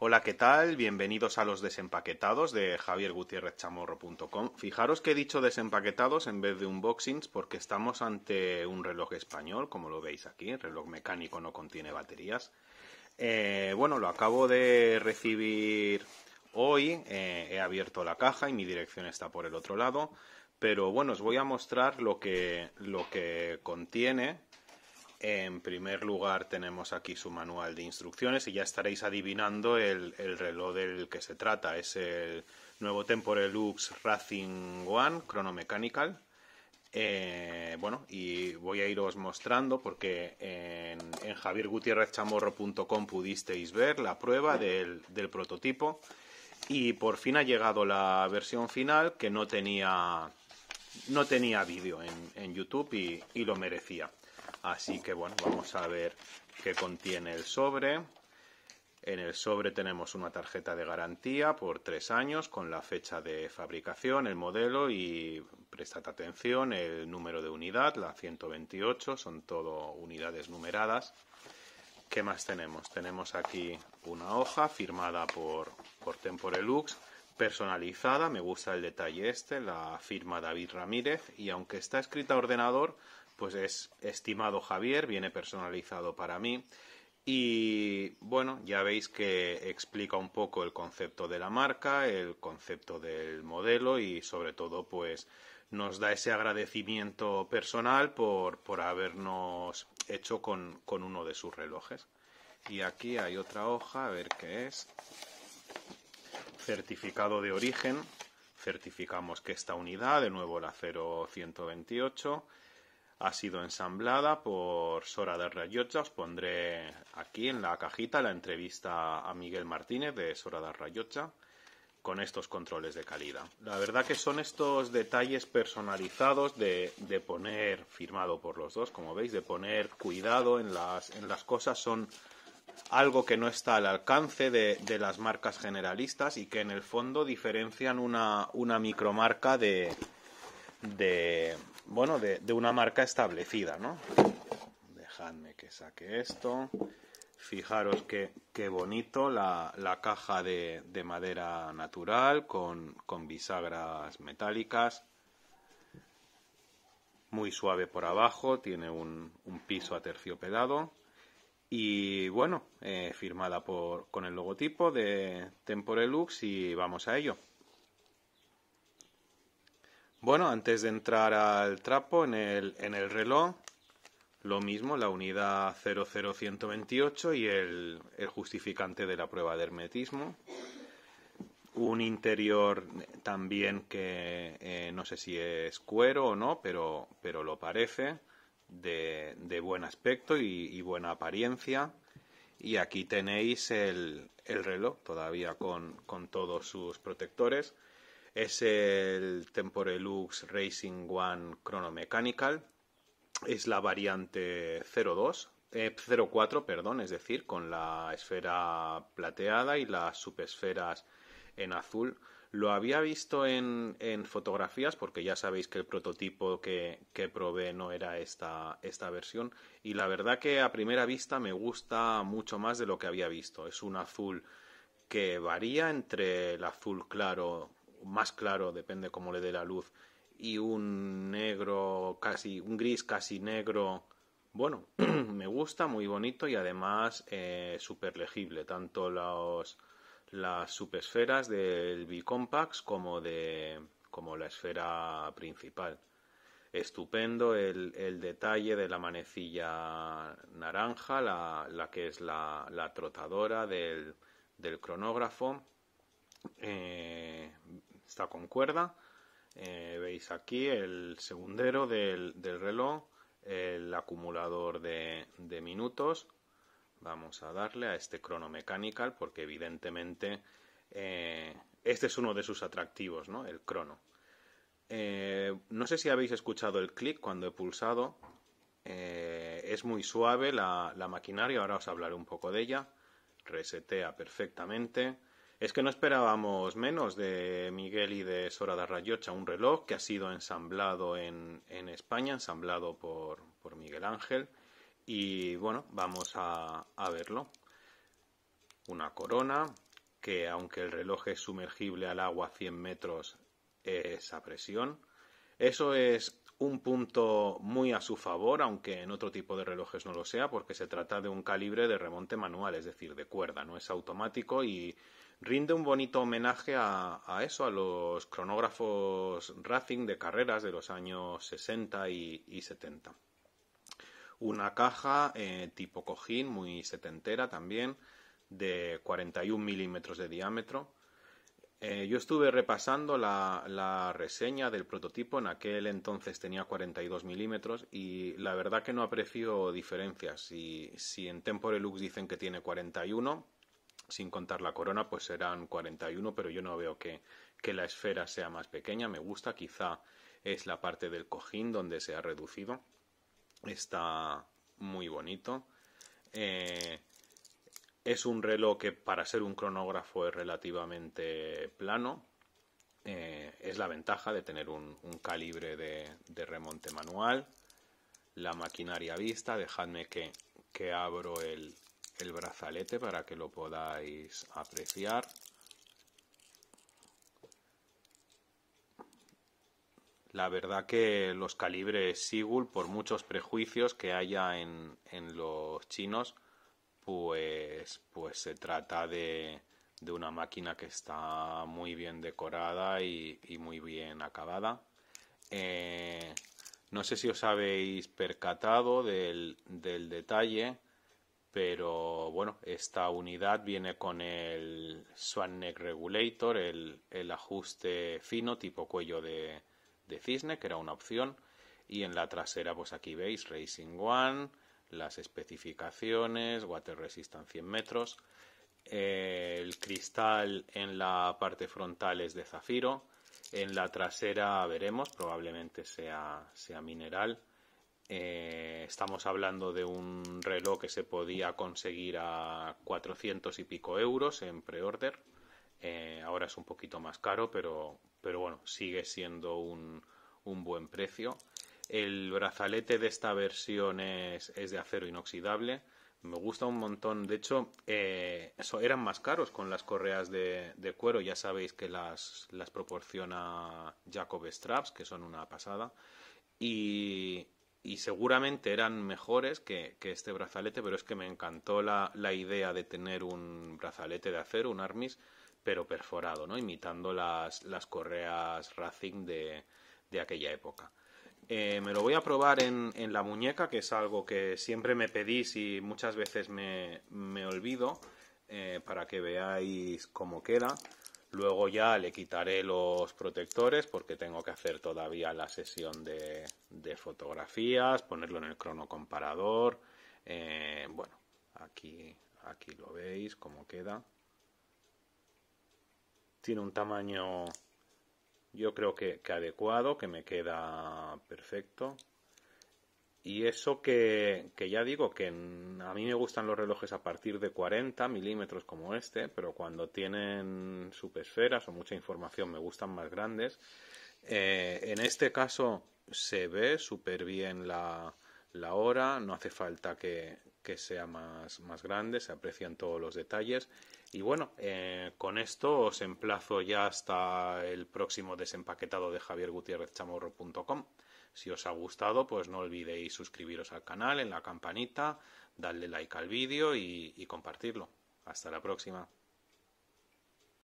Hola, ¿qué tal? Bienvenidos a los desempaquetados de javiergutierrezchamorro.com. Fijaros que he dicho desempaquetados en vez de unboxings porque estamos ante un reloj español, como lo veis aquí, el reloj mecánico no contiene baterías. Eh, bueno, lo acabo de recibir hoy, eh, he abierto la caja y mi dirección está por el otro lado, pero bueno, os voy a mostrar lo que, lo que contiene en primer lugar tenemos aquí su manual de instrucciones y ya estaréis adivinando el, reloj del que se trata. Es el nuevo Lux Racing One Chronomechanical. Eh, bueno, y voy a iros mostrando porque en, en javiergutierrezchamorro.com pudisteis ver la prueba del, prototipo y por fin ha llegado la versión final que no tenía, vídeo en, YouTube y lo merecía. Así que bueno, vamos a ver qué contiene el sobre. En el sobre tenemos una tarjeta de garantía por tres años con la fecha de fabricación, el modelo y, prestad atención, el número de unidad, la 128, son todo unidades numeradas. ¿Qué más tenemos? Tenemos aquí una hoja firmada por, por Temporelux, personalizada, me gusta el detalle este, la firma David Ramírez y aunque está escrita ordenador, pues es estimado Javier, viene personalizado para mí. Y bueno, ya veis que explica un poco el concepto de la marca, el concepto del modelo y sobre todo pues nos da ese agradecimiento personal por, por habernos hecho con, con uno de sus relojes. Y aquí hay otra hoja, a ver qué es. Certificado de origen. Certificamos que esta unidad, de nuevo la 128, ha sido ensamblada por Sora de Rayocha. Os pondré aquí en la cajita la entrevista a Miguel Martínez de Sora de Rayocha con estos controles de calidad. La verdad que son estos detalles personalizados de, poner, firmado por los dos, como veis, de poner cuidado en las, en las cosas, son algo que no está al alcance de, las marcas generalistas y que en el fondo diferencian una, una micromarca de, de, bueno, de, una marca establecida, ¿no? Dejadme que saque esto. Fijaros qué, bonito la, la caja de, de, madera natural con, con bisagras metálicas. Muy suave por abajo, tiene un, un piso aterciopelado. Y bueno, eh, firmada por, con el logotipo de Temporelux y vamos a ello. Bueno, antes de entrar al trapo, en el, en el reloj, lo mismo, la unidad 00128 y el, justificante de la prueba de hermetismo. Un interior también que eh, no sé si es cuero o no, pero, lo parece, de, de buen aspecto y, buena apariencia. Y aquí tenéis el, el reloj, todavía con, con todos sus protectores es el Temporelux Racing One Chronomechanical. Es la variante 02, 04, eh, perdón, es decir, con la esfera plateada y las subesferas en azul. Lo había visto en, fotografías, porque ya sabéis que el prototipo que, que probé no era esta, esta, versión. Y la verdad que a primera vista me gusta mucho más de lo que había visto. Es un azul que varía entre el azul claro más claro, depende cómo le dé la luz, y un negro casi, un gris casi negro, bueno, me gusta, muy bonito y además eh, súper legible, tanto los, las subesferas del Bicompax como, de, como la esfera principal. Estupendo el, detalle de la manecilla naranja, la, la que es la, la trotadora del, del cronógrafo. Eh, está con cuerda. Eh, veis aquí el segundero del, reloj, el acumulador de, minutos. Vamos a darle a este crono mechanical porque evidentemente eh, este es uno de sus atractivos, ¿no? El crono. Eh, no sé si habéis escuchado el clic cuando he pulsado. es muy suave la, la maquinaria, ahora os hablaré un poco de ella. Resetea perfectamente es que no esperábamos menos de Miguel y de Sora da Rayocha, un reloj que ha sido ensamblado en, España, ensamblado por, por, Miguel Ángel. Y bueno, vamos a, a verlo. Una corona que, aunque el reloj es sumergible al agua a 100 metros, es a presión. Eso es un punto muy a su favor, aunque en otro tipo de relojes no lo sea, porque se trata de un calibre de remonte manual, es decir, de cuerda, no es automático y rinde un bonito homenaje a, eso, a los cronógrafos Racing de carreras de los años 60 y, 70. Una caja eh, tipo cojín, muy setentera también, de 41 milímetros de diámetro. Eh, yo estuve repasando la, reseña del prototipo, en aquel entonces tenía 42 milímetros y la verdad que no aprecio diferencias. Si, si en Tempore dicen que tiene 41, sin contar la corona, pues serán 41, pero yo no veo que, la esfera sea más pequeña. Me gusta, quizá es la parte del cojín donde se ha reducido. Está muy bonito. Eh, es un reloj que para ser un cronógrafo es relativamente plano. Eh, es la ventaja de tener un, calibre de, de, remonte manual. La maquinaria vista, dejadme que, que abro el, el brazalete para que lo podáis apreciar. La verdad que los calibres Sigul, por muchos prejuicios que haya en, en los chinos, pues, pues se trata de, de, una máquina que está muy bien decorada y, muy bien acabada. Eh, no sé si os habéis percatado del, del detalle pero bueno, esta unidad viene con el Swan Neck Regulator, el, ajuste fino tipo cuello de, cisne, que era una opción, y en la trasera pues aquí veis Racing One, las especificaciones, Water Resistance 100 metros, el cristal en la parte frontal es de zafiro, en la trasera veremos, probablemente sea, sea mineral, eh, estamos hablando de un reloj que se podía conseguir a 400 y pico euros en pre-order. Eh, ahora es un poquito más caro, pero, pero bueno, sigue siendo un, buen precio. El brazalete de esta versión es, de acero inoxidable. Me gusta un montón. De hecho, eh, eso, eran más caros con las correas de, cuero. Ya sabéis que las, las proporciona Jacob Straps, que son una pasada. Y, y seguramente eran mejores que, este brazalete, pero es que me encantó la, idea de tener un brazalete de acero, un Armis, pero perforado, ¿no? Imitando las, las correas Racing de, aquella época. Eh, me lo voy a probar en, en, la muñeca, que es algo que siempre me pedís y muchas veces me, olvido, eh, para que veáis cómo queda. Luego ya le quitaré los protectores porque tengo que hacer todavía la sesión de, fotografías, ponerlo en el crono comparador. Eh, bueno, aquí, aquí lo veis cómo queda. Tiene un tamaño yo creo que adecuado, que me queda perfecto. Y eso que, ya digo, que a mí me gustan los relojes a partir de 40 milímetros como este, pero cuando tienen subesferas o mucha información me gustan más grandes. Eh, en este caso se ve súper bien la, hora, no hace falta que, sea más, grande, se aprecian todos los detalles. Y bueno, eh, con esto os emplazo ya hasta el próximo desempaquetado de javiergutierrezchamorro.com. Si os ha gustado, pues no olvidéis suscribiros al canal en la campanita, darle like al vídeo y, y compartirlo. Hasta la próxima.